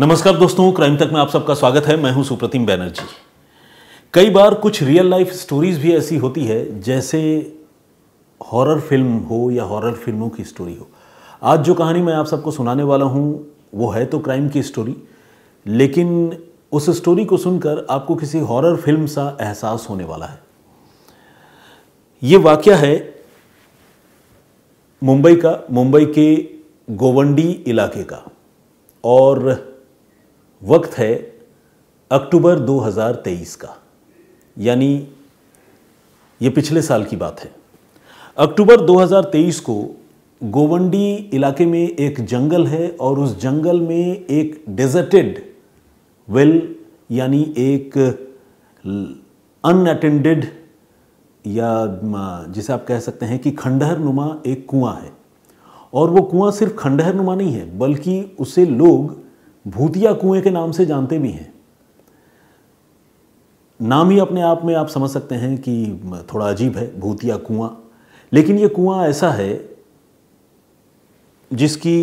नमस्कार दोस्तों क्राइम तक में आप सबका स्वागत है मैं हूं सुप्रतिम बैनर्जी कई बार कुछ रियल लाइफ स्टोरीज भी ऐसी होती है जैसे हॉरर फिल्म हो या हॉरर फिल्मों की स्टोरी हो आज जो कहानी मैं आप सबको सुनाने वाला हूं वो है तो क्राइम की स्टोरी लेकिन उस स्टोरी को सुनकर आपको किसी हॉरर फिल्म सा एहसास होने वाला है ये वाक्य है मुंबई का मुंबई के गोवंडी इलाके का और वक्त है अक्टूबर 2023 का यानी ये पिछले साल की बात है अक्टूबर 2023 को गोवंडी इलाके में एक जंगल है और उस जंगल में एक डेजर्टेड वेल यानी एक अनअटेंडेड या जिसे आप कह सकते हैं कि खंडहर नुमा एक कुआं है और वो कुआं सिर्फ खंडहर नुमा नहीं है बल्कि उसे लोग भूतिया कुएं के नाम से जानते भी हैं नाम ही अपने आप में आप समझ सकते हैं कि थोड़ा अजीब है भूतिया कुआं लेकिन ये कुआं ऐसा है जिसकी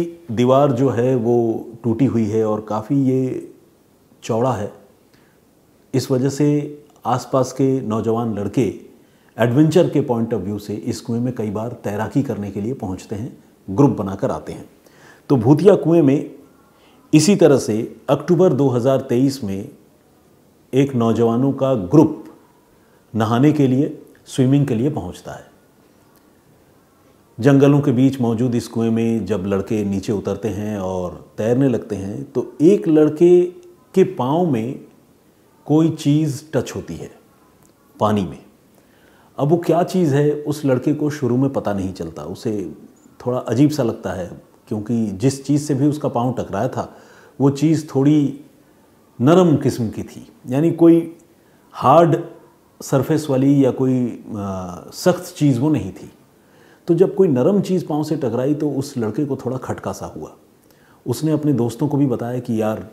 दीवार जो है वो टूटी हुई है और काफ़ी ये चौड़ा है इस वजह से आसपास के नौजवान लड़के एडवेंचर के पॉइंट ऑफ व्यू से इस कुएं में कई बार तैराकी करने के लिए पहुंचते हैं ग्रुप बनाकर आते हैं तो भूतिया कुएं में इसी तरह से अक्टूबर 2023 में एक नौजवानों का ग्रुप नहाने के लिए स्विमिंग के लिए पहुंचता है जंगलों के बीच मौजूद इस कुएं में जब लड़के नीचे उतरते हैं और तैरने लगते हैं तो एक लड़के के पाँव में कोई चीज़ टच होती है पानी में अब वो क्या चीज़ है उस लड़के को शुरू में पता नहीं चलता उसे थोड़ा अजीब सा लगता है क्योंकि जिस चीज़ से भी उसका पाँव टकराया था वो चीज़ थोड़ी नरम किस्म की थी यानी कोई हार्ड सरफेस वाली या कोई सख्त चीज़ वो नहीं थी तो जब कोई नरम चीज़ पाँव से टकराई तो उस लड़के को थोड़ा खटका सा हुआ उसने अपने दोस्तों को भी बताया कि यार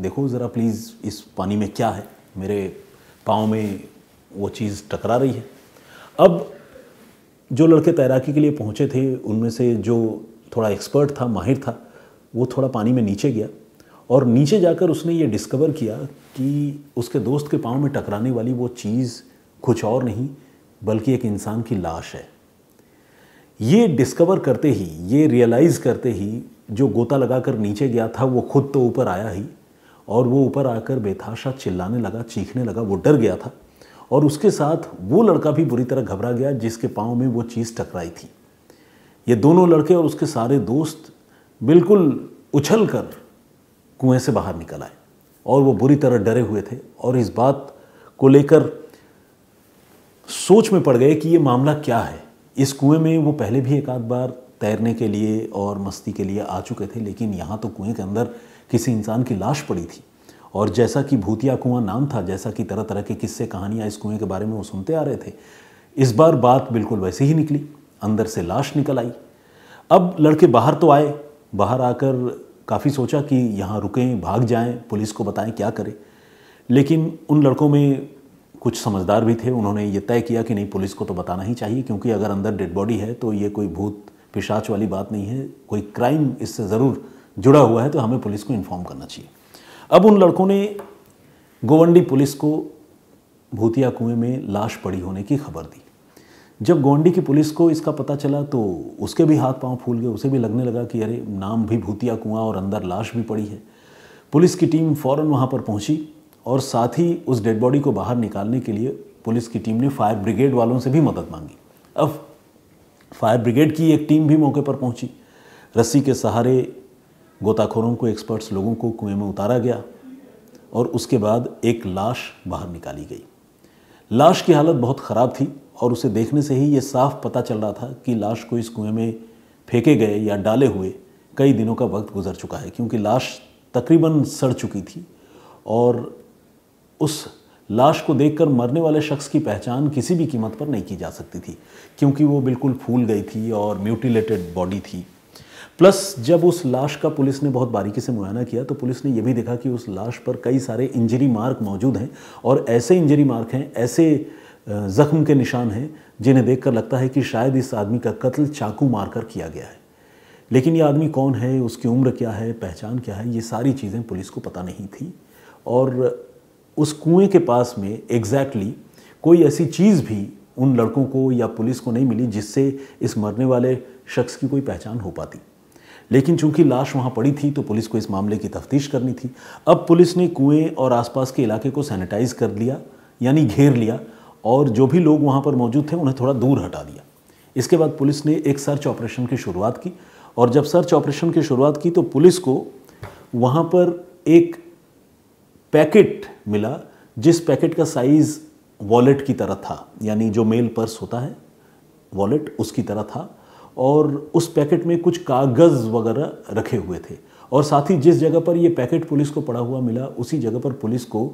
देखो ज़रा प्लीज़ इस पानी में क्या है मेरे पाँव में वो चीज़ टकरा रही है अब जो लड़के तैराकी के लिए पहुँचे थे उनमें से जो थोड़ा एक्सपर्ट था माहिर था वो थोड़ा पानी में नीचे गया और नीचे जाकर उसने ये डिस्कवर किया कि उसके दोस्त के पाँव में टकराने वाली वो चीज़ कुछ और नहीं बल्कि एक इंसान की लाश है ये डिस्कवर करते ही ये रियलाइज़ करते ही जो गोता लगाकर नीचे गया था वो खुद तो ऊपर आया ही और वो ऊपर आकर बेथाशा चिल्लाने लगा चीखने लगा वो डर गया था और उसके साथ वो लड़का भी बुरी तरह घबरा गया जिसके पाँव में वो चीज़ टकराई थी ये दोनों लड़के और उसके सारे दोस्त बिल्कुल उछल कर कुएं से बाहर निकल आए और वो बुरी तरह डरे हुए थे और इस बात को लेकर सोच में पड़ गए कि ये मामला क्या है इस कुएं में वो पहले भी एक आध बार तैरने के लिए और मस्ती के लिए आ चुके थे लेकिन यहाँ तो कुएं के अंदर किसी इंसान की लाश पड़ी थी और जैसा कि भूतिया कुआं नाम था जैसा कि तरह तरह के किस्से कहानियाँ इस कुएं के बारे में वो सुनते आ रहे थे इस बार बात बिल्कुल वैसे ही निकली अंदर से लाश निकल आई अब लड़के बाहर तो आए बाहर आकर काफ़ी सोचा कि यहाँ रुकें भाग जाएं पुलिस को बताएं क्या करें लेकिन उन लड़कों में कुछ समझदार भी थे उन्होंने ये तय किया कि नहीं पुलिस को तो बताना ही चाहिए क्योंकि अगर अंदर डेड बॉडी है तो ये कोई भूत पिशाच वाली बात नहीं है कोई क्राइम इससे ज़रूर जुड़ा हुआ है तो हमें पुलिस को इन्फॉर्म करना चाहिए अब उन लड़कों ने गोवंडी पुलिस को भूतिया कुएं में लाश पड़ी होने की खबर दी जब गोंडी की पुलिस को इसका पता चला तो उसके भी हाथ पांव फूल गए उसे भी लगने लगा कि अरे नाम भी भूतिया कुआं और अंदर लाश भी पड़ी है पुलिस की टीम फौरन वहां पर पहुंची और साथ ही उस डेड बॉडी को बाहर निकालने के लिए पुलिस की टीम ने फायर ब्रिगेड वालों से भी मदद मांगी अब फायर ब्रिगेड की एक टीम भी मौके पर पहुंची रस्सी के सहारे गोताखोरों को एक्सपर्ट्स लोगों को कुएं में उतारा गया और उसके बाद एक लाश बाहर निकाली गई लाश की हालत बहुत ख़राब थी और उसे देखने से ही ये साफ पता चल रहा था कि लाश को इस कुएं में फेंके गए या डाले हुए कई दिनों का वक्त गुजर चुका है क्योंकि लाश तकरीबन सड़ चुकी थी और उस लाश को देखकर मरने वाले शख्स की पहचान किसी भी कीमत पर नहीं की जा सकती थी क्योंकि वो बिल्कुल फूल गई थी और म्यूटिलेटेड बॉडी थी प्लस जब उस लाश का पुलिस ने बहुत बारीकी से मुआयना किया तो पुलिस ने यह भी देखा कि उस लाश पर कई सारे इंजरी मार्क मौजूद हैं और ऐसे इंजरी मार्क हैं ऐसे ज़ख्म के निशान हैं जिन्हें देखकर लगता है कि शायद इस आदमी का कत्ल चाकू मारकर किया गया है लेकिन ये आदमी कौन है उसकी उम्र क्या है पहचान क्या है ये सारी चीज़ें पुलिस को पता नहीं थी और उस कुएं के पास में एग्जैक्टली exactly कोई ऐसी चीज़ भी उन लड़कों को या पुलिस को नहीं मिली जिससे इस मरने वाले शख्स की कोई पहचान हो पाती लेकिन चूंकि लाश वहाँ पड़ी थी तो पुलिस को इस मामले की तफ्तीश करनी थी अब पुलिस ने कुएं और आसपास के इलाके को सैनिटाइज कर लिया यानी घेर लिया और जो भी लोग वहाँ पर मौजूद थे उन्हें थोड़ा दूर हटा दिया इसके बाद पुलिस ने एक सर्च ऑपरेशन की शुरुआत की और जब सर्च ऑपरेशन की शुरुआत की तो पुलिस को वहाँ पर एक पैकेट मिला जिस पैकेट का साइज़ वॉलेट की तरह था यानी जो मेल पर्स होता है वॉलेट उसकी तरह था और उस पैकेट में कुछ कागज़ वगैरह रखे हुए थे और साथ ही जिस जगह पर यह पैकेट पुलिस को पड़ा हुआ मिला उसी जगह पर पुलिस को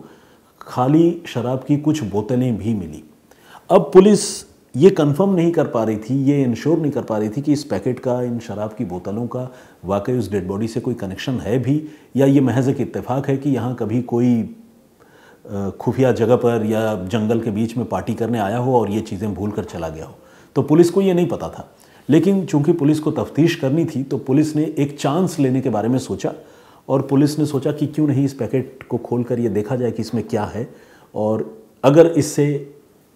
खाली शराब की कुछ बोतलें भी मिली अब पुलिस ये कंफर्म नहीं कर पा रही थी ये इंश्योर नहीं कर पा रही थी कि इस पैकेट का इन शराब की बोतलों का वाकई उस डेड बॉडी से कोई कनेक्शन है भी या ये महज एक इतफाक है कि यहाँ कभी कोई खुफिया जगह पर या जंगल के बीच में पार्टी करने आया हो और ये चीज़ें भूल कर चला गया हो तो पुलिस को ये नहीं पता था लेकिन चूंकि पुलिस को तफ्तीश करनी थी तो पुलिस ने एक चांस लेने के बारे में सोचा और पुलिस ने सोचा कि क्यों नहीं इस पैकेट को खोल कर ये देखा जाए कि इसमें क्या है और अगर इससे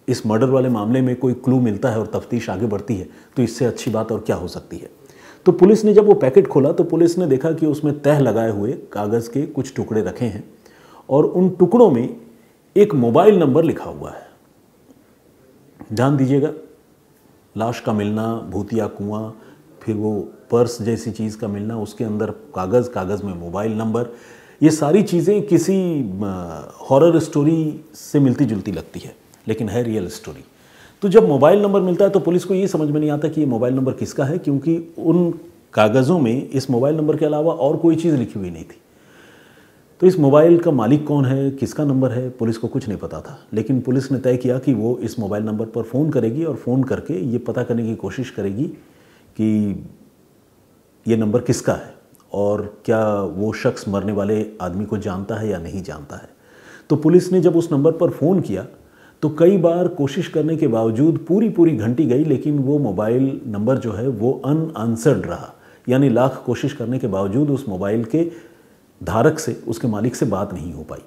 इस मर्डर वाले मामले में कोई क्लू मिलता है और तफ्तीश आगे बढ़ती है तो इससे अच्छी बात और क्या हो सकती है तो पुलिस ने जब वो पैकेट खोला तो पुलिस ने देखा कि उसमें तह लगाए हुए कागज़ के कुछ टुकड़े रखे हैं और उन टुकड़ों में एक मोबाइल नंबर लिखा हुआ है ध्यान दीजिएगा लाश का मिलना भूतिया कुआं फिर वो पर्स जैसी चीज़ का मिलना उसके अंदर कागज़ कागज़ में मोबाइल नंबर ये सारी चीज़ें किसी हॉरर स्टोरी से मिलती जुलती लगती है लेकिन है रियल स्टोरी तो जब मोबाइल नंबर मिलता है तो पुलिस को ये समझ में नहीं आता कि ये मोबाइल नंबर किसका है क्योंकि उन कागज़ों में इस मोबाइल नंबर के अलावा और कोई चीज़ लिखी हुई नहीं थी तो इस मोबाइल का मालिक कौन है किसका नंबर है पुलिस को कुछ नहीं पता था लेकिन पुलिस ने तय किया कि वो इस मोबाइल नंबर पर फ़ोन करेगी और फ़ोन करके ये पता करने की कोशिश करेगी कि ये नंबर किसका है और क्या वो शख्स मरने वाले आदमी को जानता है या नहीं जानता है तो पुलिस ने जब उस नंबर पर फ़ोन किया तो कई बार कोशिश करने के बावजूद पूरी पूरी घंटी गई लेकिन वो मोबाइल नंबर जो है वो अनआंसर्ड रहा यानी लाख कोशिश करने के बावजूद उस मोबाइल के धारक से उसके मालिक से बात नहीं हो पाई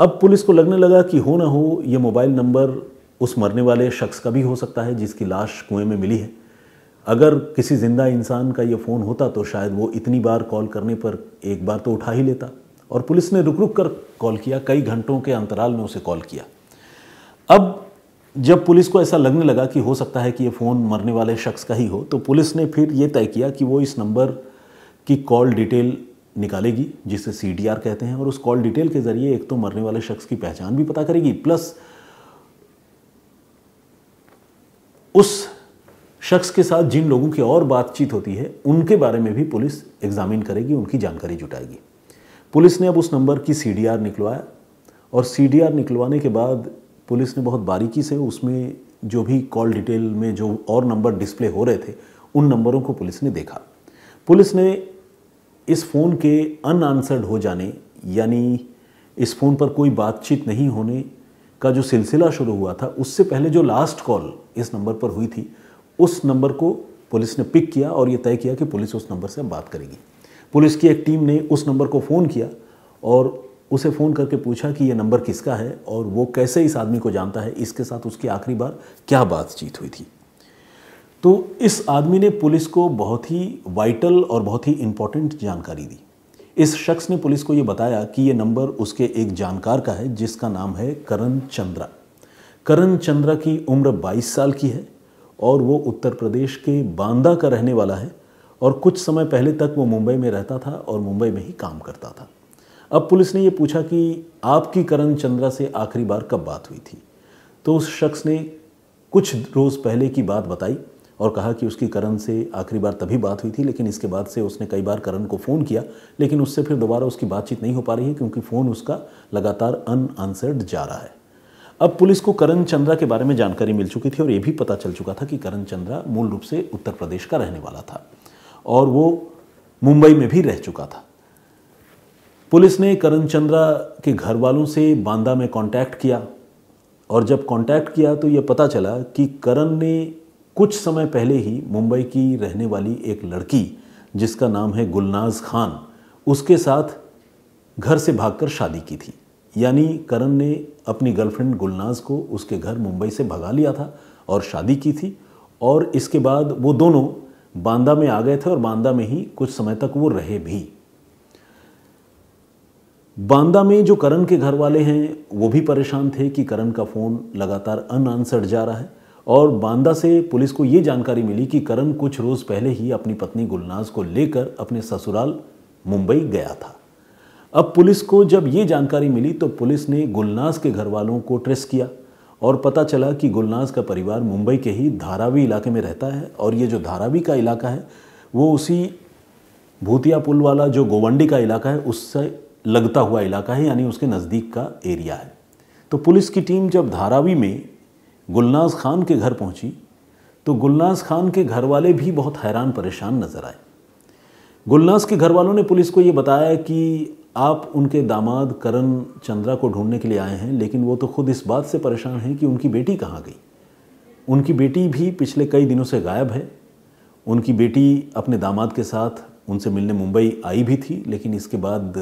अब पुलिस को लगने लगा कि हो ना हो ये मोबाइल नंबर उस मरने वाले शख्स का भी हो सकता है जिसकी लाश कुएं में मिली है अगर किसी ज़िंदा इंसान का ये फ़ोन होता तो शायद वो इतनी बार कॉल करने पर एक बार तो उठा ही लेता और पुलिस ने रुक रुक कर कॉल किया कई घंटों के अंतराल में उसे कॉल किया अब जब पुलिस को ऐसा लगने लगा कि हो सकता है कि ये फ़ोन मरने वाले शख्स का ही हो तो पुलिस ने फिर ये तय किया कि वो इस नंबर की कॉल डिटेल निकालेगी जिसे सी कहते हैं और उस कॉल डिटेल के ज़रिए एक तो मरने वाले शख्स की पहचान भी पता करेगी प्लस उस शख्स के साथ जिन लोगों की और बातचीत होती है उनके बारे में भी पुलिस एग्जामिन करेगी उनकी जानकारी जुटाएगी पुलिस ने अब उस नंबर की सी निकलवाया और सी निकलवाने के बाद पुलिस ने बहुत बारीकी से उसमें जो भी कॉल डिटेल में जो और नंबर डिस्प्ले हो रहे थे उन नंबरों को पुलिस ने देखा पुलिस ने इस फ़ोन के अनआंसर्ड हो जाने यानी इस फ़ोन पर कोई बातचीत नहीं होने का जो सिलसिला शुरू हुआ था उससे पहले जो लास्ट कॉल इस नंबर पर हुई थी उस नंबर को पुलिस ने पिक किया और ये तय किया कि पुलिस उस नंबर से बात करेगी पुलिस की एक टीम ने उस नंबर को फ़ोन किया और उसे फ़ोन करके पूछा कि ये नंबर किसका है और वो कैसे इस आदमी को जानता है इसके साथ उसकी आखिरी बार क्या बातचीत हुई थी तो इस आदमी ने पुलिस को बहुत ही वाइटल और बहुत ही इम्पॉर्टेंट जानकारी दी इस शख्स ने पुलिस को ये बताया कि ये नंबर उसके एक जानकार का है जिसका नाम है करण चंद्रा करण चंद्रा की उम्र 22 साल की है और वो उत्तर प्रदेश के बांदा का रहने वाला है और कुछ समय पहले तक वो मुंबई में रहता था और मुंबई में ही काम करता था अब पुलिस ने ये पूछा कि आपकी करण चंद्रा से आखिरी बार कब बात हुई थी तो उस शख्स ने कुछ रोज़ पहले की बात बताई और कहा कि उसकी करण से आखिरी बार तभी बात हुई थी लेकिन इसके बाद से उसने कई बार करण को फ़ोन किया लेकिन उससे फिर दोबारा उसकी बातचीत नहीं हो पा रही है क्योंकि फ़ोन उसका लगातार अनआंसर्ड जा रहा है अब पुलिस को करण चंद्रा के बारे में जानकारी मिल चुकी थी और ये भी पता चल चुका था कि करण चंद्रा मूल रूप से उत्तर प्रदेश का रहने वाला था और वो मुंबई में भी रह चुका था पुलिस ने करण चंद्रा के घर वालों से बांदा में कांटेक्ट किया और जब कांटेक्ट किया तो ये पता चला कि करण ने कुछ समय पहले ही मुंबई की रहने वाली एक लड़की जिसका नाम है गुलनाज खान उसके साथ घर से भागकर शादी की थी यानी करण ने अपनी गर्लफ्रेंड गुलनाज को उसके घर मुंबई से भगा लिया था और शादी की थी और इसके बाद वो दोनों बांदा में आ गए थे और बांदा में ही कुछ समय तक वो रहे भी बांदा में जो करण के घर वाले हैं वो भी परेशान थे कि करण का फ़ोन लगातार अनआंसर्ड जा रहा है और बांदा से पुलिस को ये जानकारी मिली कि करण कुछ रोज़ पहले ही अपनी पत्नी गुलनाज को लेकर अपने ससुराल मुंबई गया था अब पुलिस को जब ये जानकारी मिली तो पुलिस ने गुलनाज के घर वालों को ट्रेस किया और पता चला कि गुलनाज का परिवार मुंबई के ही धारावी इलाके में रहता है और ये जो धारावी का इलाका है वो उसी भूतिया पुल वाला जो गोवंडी का इलाका है उससे लगता हुआ इलाका है यानी उसके नज़दीक का एरिया है तो पुलिस की टीम जब धारावी में गुलनाज खान के घर पहुंची तो गुलनाज खान के घर वाले भी बहुत हैरान परेशान नज़र आए गुलनाज के घर वालों ने पुलिस को ये बताया कि आप उनके दामाद करण चंद्रा को ढूंढने के लिए आए हैं लेकिन वो तो खुद इस बात से परेशान हैं कि उनकी बेटी कहाँ गई उनकी बेटी भी पिछले कई दिनों से गायब है उनकी बेटी अपने दामाद के साथ उनसे मिलने मुंबई आई भी थी लेकिन इसके बाद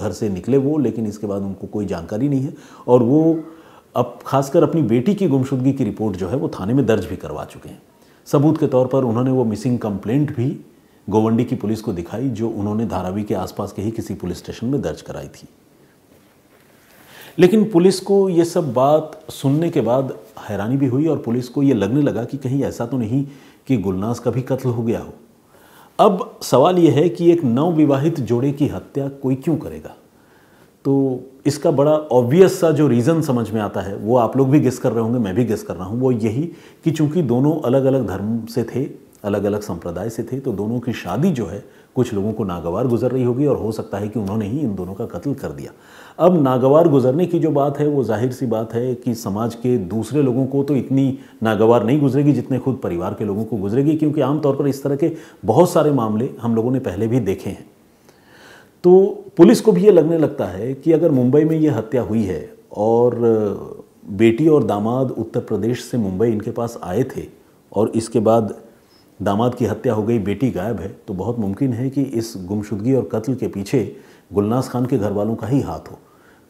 घर से निकले वो लेकिन इसके बाद उनको कोई जानकारी नहीं है और वो अब खासकर अपनी बेटी की गुमशुदगी की रिपोर्ट जो है वो थाने में दर्ज भी करवा चुके हैं सबूत के तौर पर उन्होंने वो मिसिंग कंप्लेंट भी गोवंडी की पुलिस को दिखाई जो उन्होंने धारावी के आसपास के ही किसी पुलिस स्टेशन में दर्ज कराई थी लेकिन पुलिस को ये सब बात सुनने के बाद हैरानी भी हुई और पुलिस को ये लगने लगा कि कहीं ऐसा तो नहीं कि गुलनाज का भी कत्ल हो गया हो अब सवाल यह है कि एक नवविवाहित जोड़े की हत्या कोई क्यों करेगा तो इसका बड़ा ऑब्वियस सा जो रीज़न समझ में आता है वो आप लोग भी गेस कर रहे होंगे मैं भी गेस कर रहा हूँ वो यही कि चूंकि दोनों अलग अलग धर्म से थे अलग अलग संप्रदाय से थे तो दोनों की शादी जो है कुछ लोगों को नागवार गुजर रही होगी और हो सकता है कि उन्होंने ही इन दोनों का कत्ल कर दिया अब नागवार गुजरने की जो बात है वो जाहिर सी बात है कि समाज के दूसरे लोगों को तो इतनी नागवार नहीं गुजरेगी जितने खुद परिवार के लोगों को गुजरेगी क्योंकि आमतौर पर इस तरह के बहुत सारे मामले हम लोगों ने पहले भी देखे हैं तो पुलिस को भी ये लगने लगता है कि अगर मुंबई में ये हत्या हुई है और बेटी और दामाद उत्तर प्रदेश से मुंबई इनके पास आए थे और इसके बाद दामाद की हत्या हो गई बेटी गायब है तो बहुत मुमकिन है कि इस गुमशुदगी और कत्ल के पीछे गुलनाज खान के घर वालों का ही हाथ हो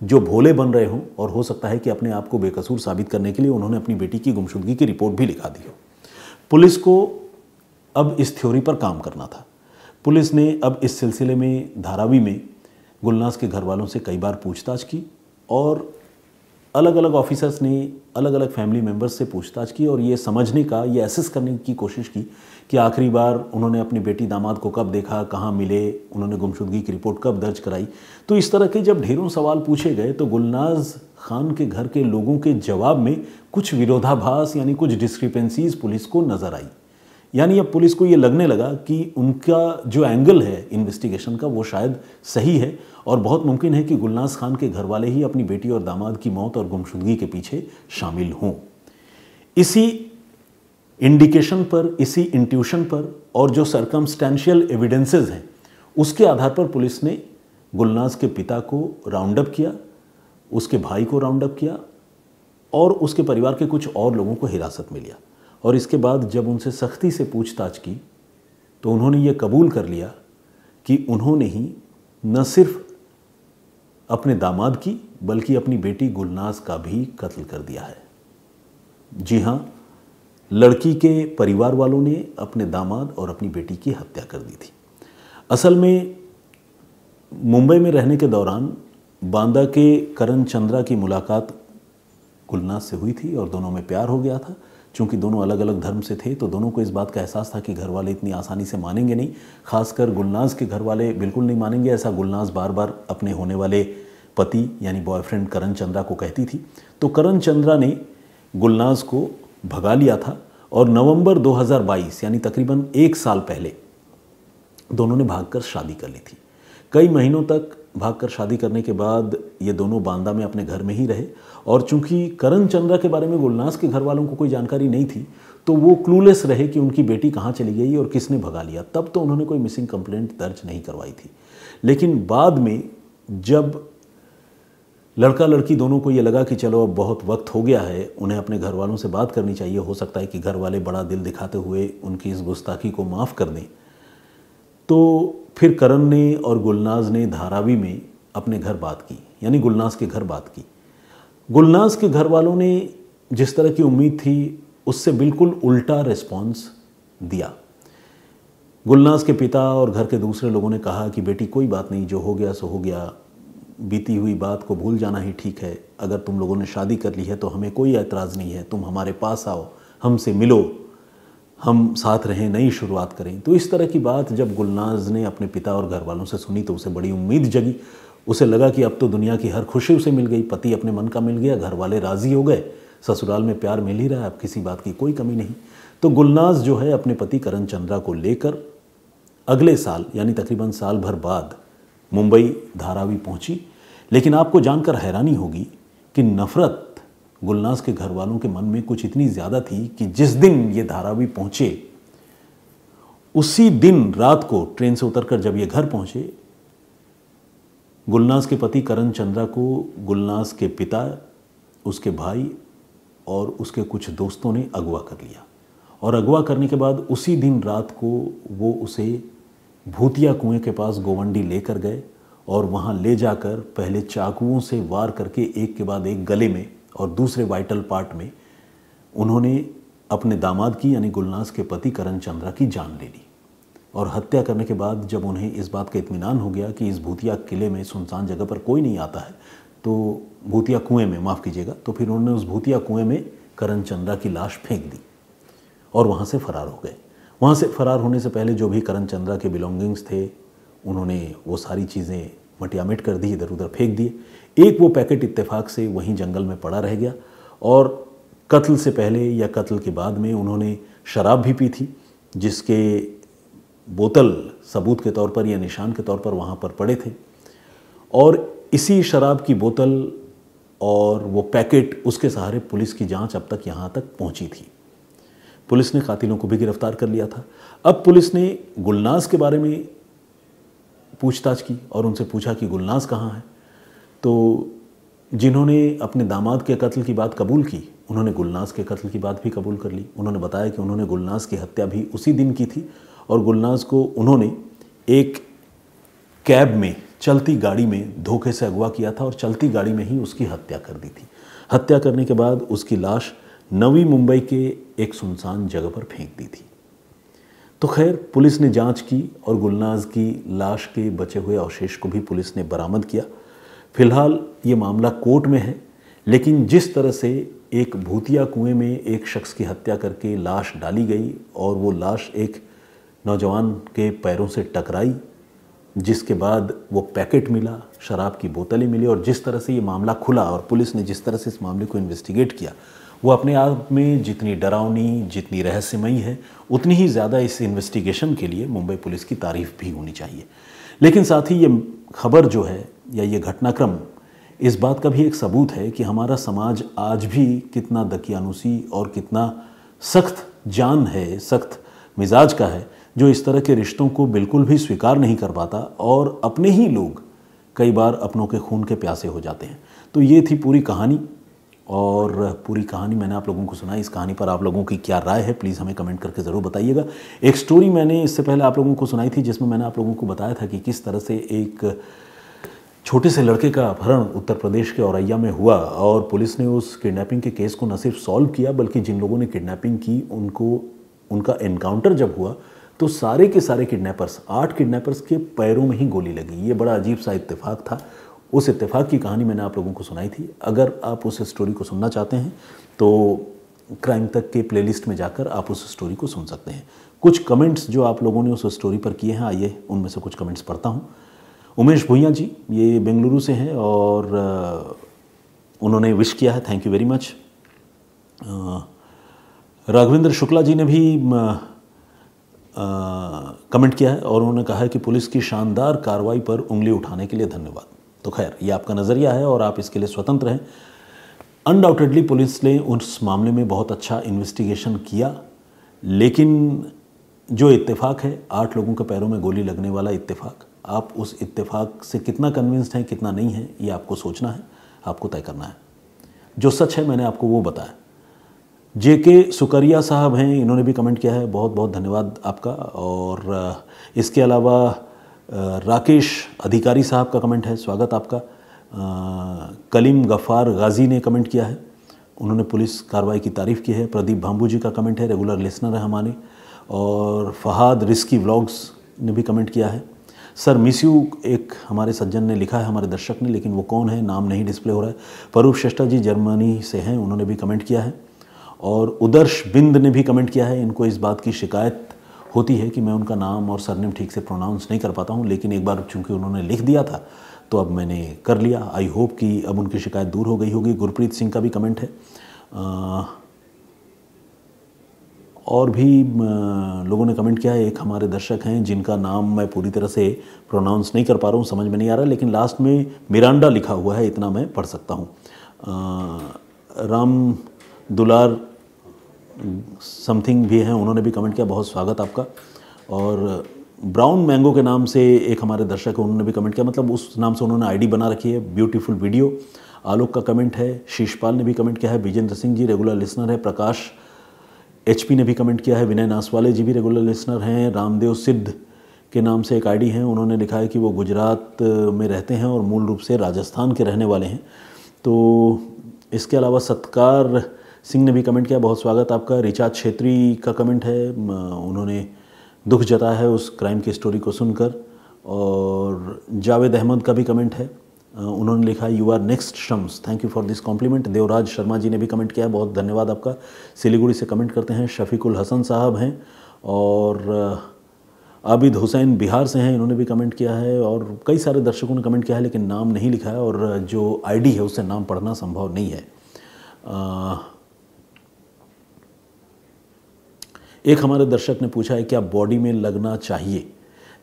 जो भोले बन रहे हों और हो सकता है कि अपने आप को बेकसूर साबित करने के लिए उन्होंने अपनी बेटी की गुमशुदगी की रिपोर्ट भी लिखा दी हो पुलिस को अब इस थ्योरी पर काम करना था पुलिस ने अब इस सिलसिले में धारावी में गुलनाज के घर वालों से कई बार पूछताछ की और अलग अलग ऑफिसर्स ने अलग अलग फैमिली मेम्बर्स से पूछताछ की और ये समझने का ये एसेस करने की कोशिश की कि आखिरी बार उन्होंने अपनी बेटी दामाद को कब देखा कहाँ मिले उन्होंने गुमशुदगी की रिपोर्ट कब दर्ज कराई तो इस तरह के जब ढेरों सवाल पूछे गए तो गुलनाज खान के घर के लोगों के जवाब में कुछ विरोधाभास यानी कुछ डिस्क्रिपेंसीज पुलिस को नज़र आई यानी अब पुलिस को ये लगने लगा कि उनका जो एंगल है इन्वेस्टिगेशन का वो शायद सही है और बहुत मुमकिन है कि गुलनाज खान के घर वाले ही अपनी बेटी और दामाद की मौत और गुमशुदगी के पीछे शामिल हों इसी इंडिकेशन पर इसी इंट्यूशन पर और जो सरकमस्टेंशियल एविडेंसेस हैं उसके आधार पर पुलिस ने गुलनाज के पिता को राउंड अप किया उसके भाई को राउंड अप किया और उसके परिवार के कुछ और लोगों को हिरासत में लिया और इसके बाद जब उनसे सख्ती से पूछताछ की तो उन्होंने ये कबूल कर लिया कि उन्होंने ही न सिर्फ अपने दामाद की बल्कि अपनी बेटी गुलनाज का भी कत्ल कर दिया है जी हाँ लड़की के परिवार वालों ने अपने दामाद और अपनी बेटी की हत्या कर दी थी असल में मुंबई में रहने के दौरान बांदा के करण चंद्रा की मुलाकात गुलनाज से हुई थी और दोनों में प्यार हो गया था क्योंकि दोनों अलग अलग धर्म से थे तो दोनों को इस बात का एहसास था कि घर वाले इतनी आसानी से मानेंगे नहीं खासकर गुलनाज के घर वाले बिल्कुल नहीं मानेंगे ऐसा गुलनाज बार बार अपने होने वाले पति यानी बॉयफ्रेंड करण चंद्रा को कहती थी तो करण चंद्रा ने गुलनाज को भगा लिया था और नवंबर 2022 यानी तकरीबन एक साल पहले दोनों ने भागकर शादी कर ली थी कई महीनों तक भागकर शादी करने के बाद ये दोनों बांदा में अपने घर में ही रहे और चूंकि करण चंद्रा के बारे में गुलनास के घर वालों को कोई जानकारी नहीं थी तो वो क्लूलेस रहे कि उनकी बेटी कहाँ चली गई और किसने भगा लिया तब तो उन्होंने कोई मिसिंग कंप्लेंट दर्ज नहीं करवाई थी लेकिन बाद में जब लड़का लड़की दोनों को ये लगा कि चलो अब बहुत वक्त हो गया है उन्हें अपने घर वालों से बात करनी चाहिए हो सकता है कि घर वाले बड़ा दिल दिखाते हुए उनकी इस गुस्ताखी को माफ़ कर दें तो फिर करण ने और गुलनाज ने धारावी में अपने घर बात की यानी गुलनाज के घर बात की गुलनाज के घर वालों ने जिस तरह की उम्मीद थी उससे बिल्कुल उल्टा रिस्पॉन्स दिया गुलनाज के पिता और घर के दूसरे लोगों ने कहा कि बेटी कोई बात नहीं जो हो गया सो हो गया बीती हुई बात को भूल जाना ही ठीक है अगर तुम लोगों ने शादी कर ली है तो हमें कोई ऐतराज़ नहीं है तुम हमारे पास आओ हमसे मिलो हम साथ रहें नई शुरुआत करें तो इस तरह की बात जब गुलनाज ने अपने पिता और घर वालों से सुनी तो उसे बड़ी उम्मीद जगी उसे लगा कि अब तो दुनिया की हर खुशी उसे मिल गई पति अपने मन का मिल गया घर वाले राज़ी हो गए ससुराल में प्यार मिल ही रहा है अब किसी बात की कोई कमी नहीं तो गुलनाज जो है अपने पति करण चंद्रा को लेकर अगले साल यानी तकरीबन साल भर बाद मुंबई धारावी पहुंची लेकिन आपको जानकर हैरानी होगी कि नफरत गुलनाज के घर वालों के मन में कुछ इतनी ज़्यादा थी कि जिस दिन ये धारावी पहुंचे उसी दिन रात को ट्रेन से उतरकर जब ये घर पहुंचे गुलनाज के पति करण चंद्रा को गुलनाज के पिता उसके भाई और उसके कुछ दोस्तों ने अगवा कर लिया और अगवा करने के बाद उसी दिन रात को वो उसे भूतिया कुएं के पास गोवंडी लेकर गए और वहां ले जाकर पहले चाकुओं से वार करके एक के बाद एक गले में और दूसरे वाइटल पार्ट में उन्होंने अपने दामाद की यानी गुलनास के पति करण चंद्रा की जान ले ली और हत्या करने के बाद जब उन्हें इस बात का इतमान हो गया कि इस भूतिया किले में सुनसान जगह पर कोई नहीं आता है तो भूतिया कुएं में माफ़ कीजिएगा तो फिर उन्होंने उस भूतिया कुएं में करण चंद्रा की लाश फेंक दी और वहाँ से फरार हो गए वहाँ से फरार होने से पहले जो भी करण चंद्रा के बिलोंगिंग्स थे उन्होंने वो सारी चीज़ें मटियामिट कर दी इधर उधर फेंक दिए एक वो पैकेट इत्तेफाक से वहीं जंगल में पड़ा रह गया और कत्ल से पहले या कत्ल के बाद में उन्होंने शराब भी पी थी जिसके बोतल सबूत के तौर पर या निशान के तौर पर वहाँ पर पड़े थे और इसी शराब की बोतल और वो पैकेट उसके सहारे पुलिस की जांच अब तक यहाँ तक पहुँची थी पुलिस ने कातिलों को भी गिरफ्तार कर लिया था अब पुलिस ने गुलनाज के बारे में पूछताछ की और उनसे पूछा कि गुलनाज कहाँ है तो जिन्होंने अपने दामाद के कत्ल की बात कबूल की उन्होंने गुलनाज के कत्ल की बात भी कबूल कर ली उन्होंने बताया कि उन्होंने गुलनाज की हत्या भी उसी दिन की थी और गुलनाज को उन्होंने एक कैब में चलती गाड़ी में धोखे से अगवा किया था और चलती गाड़ी में ही उसकी हत्या कर दी थी हत्या करने के बाद उसकी लाश नवी मुंबई के एक सुनसान जगह पर फेंक दी थी तो खैर पुलिस ने जांच की और गुलनाज की लाश के बचे हुए अवशेष को भी पुलिस ने बरामद किया फिलहाल ये मामला कोर्ट में है लेकिन जिस तरह से एक भूतिया कुएं में एक शख्स की हत्या करके लाश डाली गई और वो लाश एक नौजवान के पैरों से टकराई जिसके बाद वो पैकेट मिला शराब की बोतलें मिली और जिस तरह से ये मामला खुला और पुलिस ने जिस तरह से इस मामले को इन्वेस्टिगेट किया वो अपने आप में जितनी डरावनी जितनी रहस्यमयी है उतनी ही ज़्यादा इस इन्वेस्टिगेशन के लिए मुंबई पुलिस की तारीफ भी होनी चाहिए लेकिन साथ ही ये खबर जो है या ये घटनाक्रम इस बात का भी एक सबूत है कि हमारा समाज आज भी कितना दकियानुसी और कितना सख्त जान है सख्त मिजाज का है जो इस तरह के रिश्तों को बिल्कुल भी स्वीकार नहीं कर पाता और अपने ही लोग कई बार अपनों के खून के प्यासे हो जाते हैं तो ये थी पूरी कहानी और पूरी कहानी मैंने आप लोगों को सुनाई इस कहानी पर आप लोगों की क्या राय है प्लीज़ हमें कमेंट करके ज़रूर बताइएगा एक स्टोरी मैंने इससे पहले आप लोगों को सुनाई थी जिसमें मैंने आप लोगों को बताया था कि किस तरह से एक छोटे से लड़के का अपहरण उत्तर प्रदेश के औरैया में हुआ और पुलिस ने उस किडनैपिंग के केस को न सिर्फ सॉल्व किया बल्कि जिन लोगों ने किडनैपिंग की उनको उनका एनकाउंटर जब हुआ तो सारे के सारे किडनैपर्स आठ किडनैपर्स के पैरों में ही गोली लगी ये बड़ा अजीब सा इत्तेफाक था उस इत्तेफाक की कहानी मैंने आप लोगों को सुनाई थी अगर आप उस स्टोरी को सुनना चाहते हैं तो क्राइम तक के प्लेलिस्ट में जाकर आप उस स्टोरी को सुन सकते हैं कुछ कमेंट्स जो आप लोगों ने उस स्टोरी पर किए हैं आइए उनमें से कुछ कमेंट्स पढ़ता हूँ उमेश भुइया जी ये बेंगलुरु से हैं और उन्होंने विश किया है thank you very much Raghvendra Shukla ji ने भी कमेंट किया है और उन्होंने कहा है कि पुलिस की शानदार कार्रवाई पर उंगली उठाने के लिए धन्यवाद तो खैर ये आपका नज़रिया है और आप इसके लिए स्वतंत्र हैं अनडाउटेडली पुलिस ने उस मामले में बहुत अच्छा इन्वेस्टिगेशन किया लेकिन जो इत्तेफाक है आठ लोगों के पैरों में गोली लगने वाला इत्तेफाक आप उस इत्तेफाक से कितना कन्विंस्ड हैं कितना नहीं है ये आपको सोचना है आपको तय करना है जो सच है मैंने आपको वो बताया जे के सुकरिया साहब हैं इन्होंने भी कमेंट किया है बहुत बहुत धन्यवाद आपका और इसके अलावा राकेश अधिकारी साहब का कमेंट है स्वागत आपका कलीम गफ़ार गाजी ने कमेंट किया है उन्होंने पुलिस कार्रवाई की तारीफ़ की है प्रदीप भांबू जी का कमेंट है रेगुलर लिसनर है हमारे और फहाद रिस्की व्लॉग्स ने भी कमेंट किया है सर मिस यू एक हमारे सज्जन ने लिखा है हमारे दर्शक ने लेकिन वो कौन है नाम नहीं डिस्प्ले हो रहा है परूप श्रेष्ठा जी जर्मनी से हैं उन्होंने भी कमेंट किया है और उदर्श बिंद ने भी कमेंट किया है इनको इस बात की शिकायत होती है कि मैं उनका नाम और सरनेम ठीक से प्रोनाउंस नहीं कर पाता हूँ लेकिन एक बार चूँकि उन्होंने लिख दिया था तो अब मैंने कर लिया आई होप कि अब उनकी शिकायत दूर हो गई होगी गुरप्रीत सिंह का भी कमेंट है और भी लोगों ने कमेंट किया है एक हमारे दर्शक हैं जिनका नाम मैं पूरी तरह से प्रोनाउंस नहीं कर पा रहा हूँ समझ में नहीं आ रहा लेकिन लास्ट में मिरांडा लिखा हुआ है इतना मैं पढ़ सकता हूँ राम दुलार समथिंग भी हैं उन्होंने भी कमेंट किया बहुत स्वागत आपका और ब्राउन मैंगो के नाम से एक हमारे दर्शक उन्होंने भी कमेंट किया मतलब उस नाम से उन्होंने आईडी बना रखी है ब्यूटीफुल वीडियो आलोक का कमेंट है शीशपाल ने भी कमेंट किया है विजेंद्र सिंह जी रेगुलर लिसनर है प्रकाश एचपी ने भी कमेंट किया है विनय नासवाले जी भी रेगुलर लिसनर हैं रामदेव सिद्ध के नाम से एक आईडी हैं उन्होंने लिखा है कि वो गुजरात में रहते हैं और मूल रूप से राजस्थान के रहने वाले हैं तो इसके अलावा सत्कार सिंह ने भी कमेंट किया बहुत स्वागत आपका रिचार्ज छेत्री का कमेंट है उन्होंने दुख जताया है उस क्राइम की स्टोरी को सुनकर और जावेद अहमद का भी कमेंट है उन्होंने लिखा यू आर नेक्स्ट शम्स thank you for this compliment Devraj Sharma ji ने भी कमेंट किया बहुत धन्यवाद आपका सिलीगुड़ी से कमेंट करते हैं शफीकुल हसन साहब हैं और आबिद हुसैन बिहार से हैं इन्होंने भी कमेंट किया है और कई सारे दर्शकों ने कमेंट किया है लेकिन नाम नहीं लिखा है और जो आईडी है उससे नाम पढ़ना संभव नहीं है आ, एक हमारे दर्शक ने पूछा है क्या बॉडी में लगना चाहिए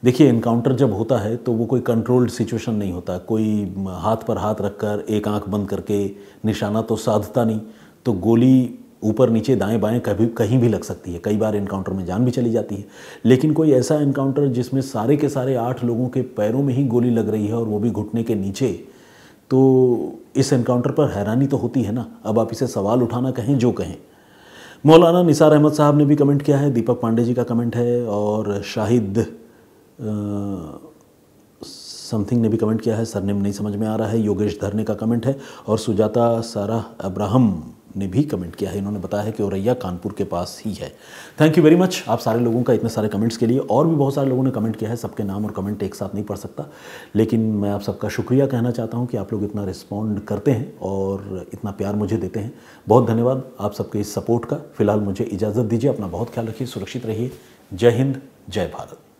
देखिए इनकाउंटर जब होता है तो वो कोई कंट्रोल्ड सिचुएशन नहीं होता कोई हाथ पर हाथ रखकर एक आंख बंद करके निशाना तो साधता नहीं तो गोली ऊपर नीचे दाएं बाएं कभी कहीं भी लग सकती है कई बार इनकाउंटर में जान भी चली जाती है लेकिन कोई ऐसा इनकाउंटर जिसमें सारे के सारे आठ लोगों के पैरों में ही गोली लग रही है और वो भी घुटने के नीचे तो इस इनकाउंटर पर हैरानी तो होती है ना अब आप इसे सवाल उठाना कहें जो कहें मौलाना निसार अहमद साहब ने भी कमेंट किया है दीपक पांडे जी का कमेंट है और शाहिद समथिंग ने भी कमेंट किया है सरनेम नहीं समझ में आ रहा है योगेश धरने का कमेंट है और सुजाता सारा अब्राहम ने भी कमेंट किया है इन्होंने बताया है कि औरैया कानपुर के पास ही है थैंक यू वेरी मच आप सारे लोगों का इतने सारे कमेंट्स के लिए और भी बहुत सारे लोगों ने कमेंट किया है सबके नाम और कमेंट एक साथ नहीं पढ़ सकता लेकिन मैं आप सबका शुक्रिया कहना चाहता हूँ कि आप लोग इतना रिस्पॉन्ड करते हैं और इतना प्यार मुझे देते हैं बहुत धन्यवाद आप सबके इस सपोर्ट का फिलहाल मुझे इजाज़त दीजिए अपना बहुत ख्याल रखिए सुरक्षित रहिए जय हिंद जय भारत